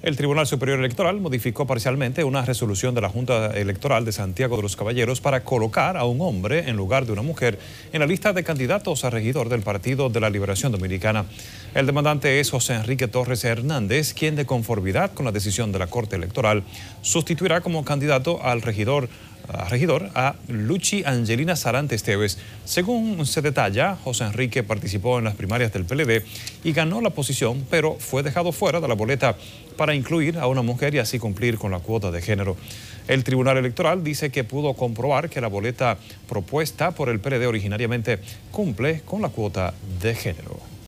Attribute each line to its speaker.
Speaker 1: El Tribunal Superior Electoral modificó parcialmente una resolución de la Junta Electoral de Santiago de los Caballeros para colocar a un hombre en lugar de una mujer en la lista de candidatos a regidor del Partido de la Liberación Dominicana. El demandante es José Enrique Torres Hernández, quien de conformidad con la decisión de la Corte Electoral sustituirá como candidato al regidor regidor a Luchi Angelina Sarante Esteves. Según se detalla, José Enrique participó en las primarias del PLD y ganó la posición, pero fue dejado fuera de la boleta para incluir a una mujer y así cumplir con la cuota de género. El Tribunal Electoral dice que pudo comprobar que la boleta propuesta por el PLD originariamente cumple con la cuota de género.